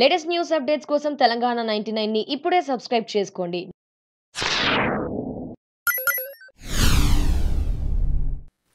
latest news updates కోసం Telangana ninety nine ని ఇప్పుడే సబ్స్క్రైబ్ చేసుకోండి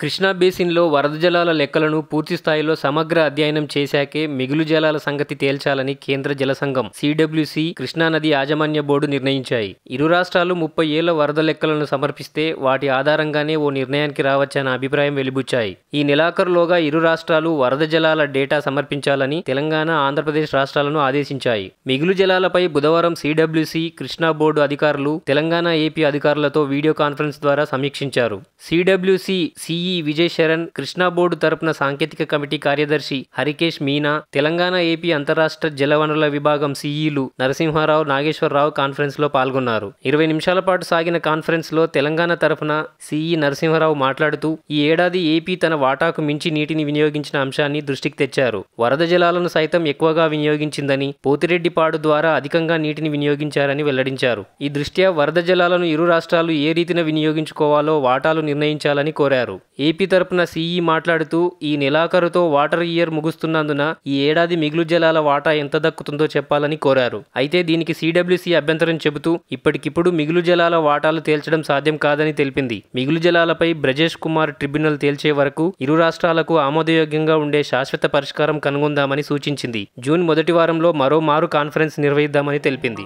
కృష్ణా బేసిన్లో వరద జలాల లెక్కలను పూర్తి స్థాయిలో సమగ్ర అధ్యయనం చేశాకే మిగులు జలాల సంగతి తేల్చాలని కేంద్ర జలసంఘం సిడబ్ల్యూసి కృష్ణానది యాజమాన్య బోర్డు నిర్ణయించాయి ఇరు రాష్ట్రాలు ముప్పై ఏళ్ల వరద లెక్కలను సమర్పిస్తే వాటి ఆధారంగానే ఓ నిర్ణయానికి రావచ్చన్న అభిప్రాయం వెలిబుచ్చాయి ఈ నెలాఖరులోగా ఇరు రాష్ట్రాలు వరద జలాల డేటా సమర్పించాలని తెలంగాణ ఆంధ్రప్రదేశ్ రాష్ట్రాలను ఆదేశించాయి మిగులు జలాలపై బుధవారం సిడబ్ల్యూసి కృష్ణా బోర్డు అధికారులు తెలంగాణ ఏపీ అధికారులతో వీడియో కాన్ఫరెన్స్ ద్వారా సమీక్షించారు CWC C CE Vijay Saran Krishna board తరపున సాంకేతిక కమిటీ కార్యదర్శి హరికేష్ మీనా తెలంగాణ ఏపీ అంతరాష్ట్ర జలవనరుల విభాగం సిఈలు నరసింహారావు నాగేశ్వరరావు కాన్ఫరెన్స్ లో పాల్గొన్నారు ఇరవై నిమిషాల పాటు సాగిన కాన్ఫరెన్స్ లో తెలంగాణ తరఫున సిఈ నరసింహారావు మాట్లాడుతూ ఈ ఏడాది ఏపీ తన వాటాకు మించి నీటిని వినియోగించిన అంశాన్ని దృష్టికి తెచ్చారు వరద జలాలను సైతం ఎక్కువగా వినియోగించిందని పోతిరెడ్డిపాడు ద్వారా అధికంగా నీటిని వినియోగించారని వెల్లడించారు ఈ దృష్ట్యా వరద జలాలను ఇరు రాష్ట్రాలు ఏ రీతిన వినియోగించుకోవాలో వాటాలు నిర్ణయించాలని కోరారు ఏపీ తరపున సీఈ మాట్లాడుతూ ఈ నెలాఖరుతో వాటర్ ఇయర్ ముగుస్తున్నందున ఈ ఏడాది మిగులు జలాల వాటా ఎంత దక్కుతుందో చెప్పాలని కోరారు అయితే దీనికి సీడబ్ల్యూసీ అభ్యంతరం చెబుతూ ఇప్పటికిప్పుడు మిగులు జలాల వాటాలు తేల్చడం సాధ్యం కాదని తెలిపింది మిగులు జలాలపై బ్రజేష్ కుమార్ ట్రిబ్యునల్ తేల్చే వరకు ఇరు రాష్ట్రాలకు ఆమోదయోగ్యంగా ఉండే శాశ్వత పరిష్కారం కనుగొందామని సూచించింది జూన్ మొదటి వారంలో మరో మారు కాన్ఫరెన్స్ నిర్వహిద్దామని తెలిపింది